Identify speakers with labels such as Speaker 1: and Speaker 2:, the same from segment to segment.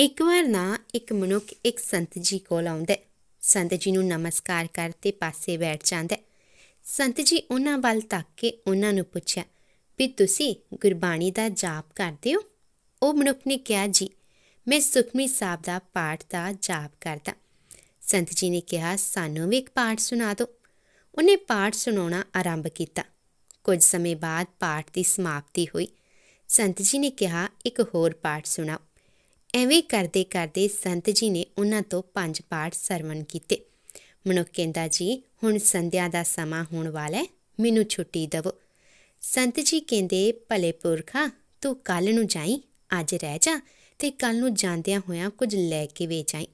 Speaker 1: ਇੱਕ ਵਾਰ ਨਾ ਇੱਕ ਮਨੁੱਖ ਇੱਕ ਸੰਤ ਜੀ ਕੋਲ ਆਉਂਦਾ ਸੰਤ ਜੀ ਨੂੰ ਨਮਸਕਾਰ ਕਰਕੇ ਪਾਸੇ ਬੈਠ ਜਾਂਦਾ ਸੰਤ ਜੀ ਉਹਨਾਂ ਵੱਲ ਤੱਕ ਕੇ ਉਹਨਾਂ ਨੂੰ ਪੁੱਛਿਆ ਵੀ ਤੁਸੀਂ ਗੁਰਬਾਣੀ ਦਾ ਜਾਪ ਕਰਦੇ ਹੋ ਉਹ ਮਨੁੱਖ ਨੇ ਕਿਹਾ ਜੀ ਮੈਂ ਸੁਖਮੀ ਸਾਹਿਬ ਦਾ ਪਾਠ ਦਾ ਜਾਪ ਕਰਦਾ ਸੰਤ ਜੀ ਨੇ ਕਿਹਾ ਸਾਨੂੰ ਵੀ ਇੱਕ ਪਾਠ ਸੁਣਾ ਦਿਓ ਉਹਨੇ ਪਾਠ ਸੁਣਾਉਣਾ ਆਰੰਭ ਕੀਤਾ ਕੁਝ ਸਮੇਂ ਬਾਅਦ ਪਾਠ ਦੀ ਸਮਾਪਤੀ ਹੋਈ ਸੰਤ ਜੀ ਨੇ ਕਿਹਾ ਇੱਕ ਹੋਰ ਪਾਠ ਸੁਣਾਓ ਐਵੇਂ ਕਰਦੇ ਕਰਦੇ ਸੰਤ ਜੀ ਨੇ ਉਹਨਾਂ ਤੋਂ ਪੰਜ ਪਾਠ ਸਰਵਣ ਕੀਤੇ ਮਨੁੱਖ ਕਹਿੰਦਾ ਜੀ ਹੁਣ ਸੰਧਿਆ ਦਾ ਸਮਾਂ ਹੋਣ ਵਾਲਾ ਹੈ ਮੈਨੂੰ ਛੁੱਟੀ ਦਿਵੋ ਸੰਤ ਜੀ ਕਹਿੰਦੇ ਭਲੇ ਪੁਰਖਾ ਤੂੰ ਕੱਲ ਨੂੰ ਜਾਈ ਅੱਜ ਰਹਿ ਜਾ ਤੇ ਕੱਲ ਨੂੰ ਜਾਂਦਿਆਂ ਹੋਇਆਂ ਕੁਝ ਲੈ ਕੇ ਵੇ ਜਾਈ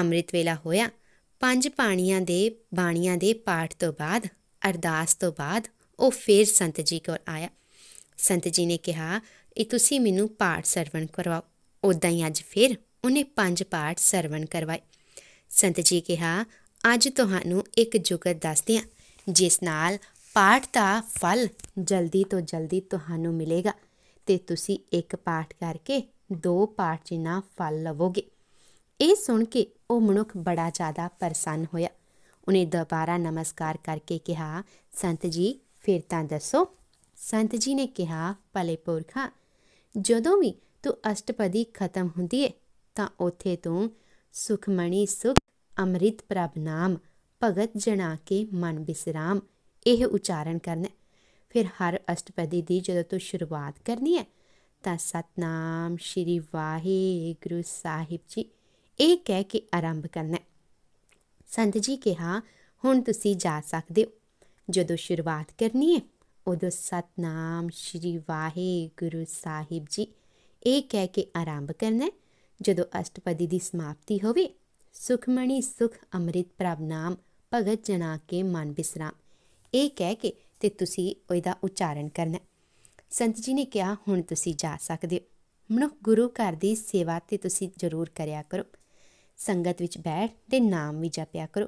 Speaker 1: ਅੰਮ੍ਰਿਤ ਵੇਲਾ ਹੋਇਆ ਪੰਜ ਪਾਣੀਆਂ ਦੇ ਬਾਣੀਆਂ ਦੇ ਪਾਠ ਤੋਂ ਬਾਅਦ ਅਰਦਾਸ ਤੋਂ ਬਾਅਦ ਉਹ ਫੇਰ ਸੰਤ ਜੀ ਕੋਲ ਆਇਆ ਸੰਤ ਜੀ ਨੇ ਕਿਹਾ ਇਹ ਤੁਸੀਂ ਮੈਨੂੰ ਪਾਠ ਸਰਵਣ ਕਰਵਾਓ ਉਦਾਂ ਹੀ ਅੱਜ ਫਿਰ ਉਹਨੇ ਪੰਜ ਪਾਠ ਸਰਵਣ ਕਰਵਾਏ ਸੰਤ ਜੀ ਕਿਹਾ ਅੱਜ ਤੁਹਾਨੂੰ ਇੱਕ ਜੁਗਤ ਦੱਸਦੇ ਹਾਂ ਜਿਸ ਨਾਲ ਪਾਠ ਦਾ ਫਲ ਜਲਦੀ ਤੋਂ ਜਲਦੀ ਤੁਹਾਨੂੰ ਮਿਲੇਗਾ ਤੇ ਤੁਸੀਂ ਇੱਕ ਪਾਠ ਕਰਕੇ ਦੋ ਪਾਠ ਜਿੰਨਾ ਫਲ ਲਵੋਗੇ ਇਹ ਸੁਣ ਕੇ ਉਹ ਮਨੁੱਖ ਬੜਾ ਜ਼ਿਆਦਾ ਪ੍ਰਸੰਨ ਹੋਇਆ ਉਹਨੇ ਦੁਬਾਰਾ ਨਮਸਕਾਰ ਕਰਕੇ ਕਿਹਾ ਸੰਤ ਜੀ ਫਿਰ ਤਾਂ ਦੱਸੋ ਸੰਤ ਜੀ ਨੇ ਕਿਹਾ ਭਲੇ ਪੁਰਖਾ ਜਦੋਂ ਵੀ ਤੂੰ ਅਸ਼ਟਪਦੀ ਖਤਮ ਹੁੰਦੀ ਹੈ ਤਾਂ ਉਥੇ ਤੋਂ ਸੁਖਮਣੀ ਸੁਖ ਅੰਮ੍ਰਿਤ ਪ੍ਰਭ ਨਾਮ ਭਗਤ ਜਣਾ ਕੇ ਮਨ ਬਿਸਰਾਮ ਇਹ ਉਚਾਰਨ ਕਰਨਾ ਫਿਰ ਹਰ ਅਸ਼ਟਪਦੀ ਦੀ ਜਦੋਂ ਤੋਂ ਸ਼ੁਰੂਆਤ ਕਰਨੀ ਹੈ ਤਾਂ ਸਤਨਾਮ ਸ਼੍ਰੀ ਵਾਹਿਗੁਰੂ ਸਾਹਿਬ ਜੀ ਇਹ ਕਹਿ ਕੇ ਆਰੰਭ ਕਰਨਾ ਸੰਤ ਜੀ ਕਿਹਾ ਹੁਣ ਤੁਸੀਂ ਜਾ ਸਕਦੇ ਹੋ ਜਦੋਂ ਸ਼ੁਰੂਆਤ ਕਰਨੀ ਹੈ ਉਦੋਂ ਸਤਨਾਮ ਸ਼੍ਰੀ ਵਾਹਿਗੁਰੂ ਸਾਹਿਬ ਜੀ ਇਹ ਕਹਿ ਕੇ ਆਰੰਭ ਕਰਨਾ ਜਦੋਂ ਅਸ਼ਟਪਦੀ ਦੀ ਸਮਾਪਤੀ ਹੋਵੇ ਸੁਖਮਣੀ ਸੁਖ ਅੰਮ੍ਰਿਤ ਪ੍ਰਭ ਨਾਮ ਭਗਤ ਜਨਾ ਕੇ ਮਨ ਬਿਸਰਾ ਇਹ ਕਹਿ ਕੇ ਤੇ ਤੁਸੀਂ ਉਹਦਾ ਉਚਾਰਨ ਕਰਨਾ ਸੰਤ ਜੀ ਨੇ ਕਿਹਾ ਹੁਣ ਤੁਸੀਂ ਜਾ ਸਕਦੇ ਹੋ ਮਨੁੱਖ ਗੁਰੂ ਘਰ ਦੀ ਸੇਵਾ ਤੇ ਤੁਸੀਂ ਜ਼ਰੂਰ ਕਰਿਆ ਕਰੋ ਸੰਗਤ ਵਿੱਚ ਬੈਠ ਤੇ ਨਾਮ ਵੀ ਜਪਿਆ ਕਰੋ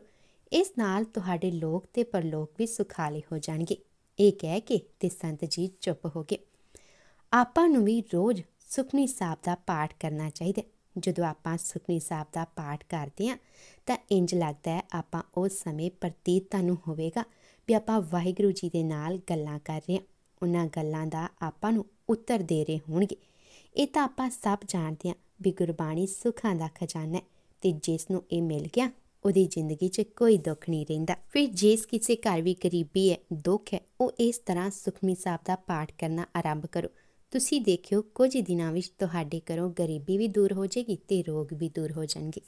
Speaker 1: ਇਸ ਨਾਲ ਤੁਹਾਡੇ ਲੋਕ ਤੇ ਪਰਲੋਕ ਵੀ ਸੁਖਾਲੇ ਹੋ ਜਾਣਗੇ ਇਹ ਕਹਿ ਕੇ ਤੇ ਸੰਤ ਜੀ ਚੁੱਪ ਹੋ ਗਏ ਆਪਾਂ ਨੂੰ ਵੀ ਰੋਜ਼ ਸੁਖਮਨੀ ਸਾਹਿਬ ਦਾ ਪਾਠ ਕਰਨਾ ਚਾਹੀਦਾ ਜਦੋਂ ਆਪਾਂ ਸੁਖਮਨੀ ਸਾਹਿਬ ਦਾ ਪਾਠ ਕਰਦੇ ਆ ਤਾਂ ਇੰਜ ਲੱਗਦਾ ਹੈ ਆਪਾਂ ਉਸ ਸਮੇਂ ਪ੍ਰਤੀਤ ਤੁਹਾਨੂੰ ਹੋਵੇਗਾ ਵੀ ਆਪਾਂ ਵਾਹਿਗੁਰੂ ਜੀ ਦੇ ਨਾਲ ਗੱਲਾਂ ਕਰ ਰਹੇ ਹਾਂ ਉਹਨਾਂ ਗੱਲਾਂ ਦਾ ਆਪਾਂ ਨੂੰ ਉੱਤਰ ਦੇ ਰਹੇ ਹੋਣਗੇ ਇਹ ਤਾਂ ਆਪਾਂ ਸਭ ਜਾਣਦੇ ਆ ਵੀ ਗੁਰਬਾਣੀ ਸੁਖਾਂ ਦਾ ਖਜ਼ਾਨਾ ਹੈ ਤੇ ਜਿਸ ਨੂੰ ਇਹ ਮਿਲ ਗਿਆ ਉਹਦੀ ਜ਼ਿੰਦਗੀ 'ਚ ਕੋਈ ਦੁੱਖ ਨਹੀਂ ਰਹਿੰਦਾ ਫਿਰ ਜਿਸ ਕਿਸੇ ਘਰ ਵੀ ਗਰੀਬੀ ਹੈ ਦੁੱਖ ਹੈ ਉਹ ਇਸ ਤਰ੍ਹਾਂ ਸੁਖਮੀ ਸਾਹਿਬ ਦਾ ਪਾਠ ਕਰਨਾ ਆਰੰਭ ਕਰੋ ਤੁਸੀਂ ਦੇਖਿਓ ਕੁਝ ਦਿਨਾਂ ਵਿੱਚ ਤੁਹਾਡੇ ਘਰੋਂ ਗਰੀਬੀ ਵੀ ਦੂਰ ਹੋ ਜਾਏਗੀ ਤੇ ਰੋਗ ਵੀ ਦੂਰ ਹੋ ਜਾਣਗੇ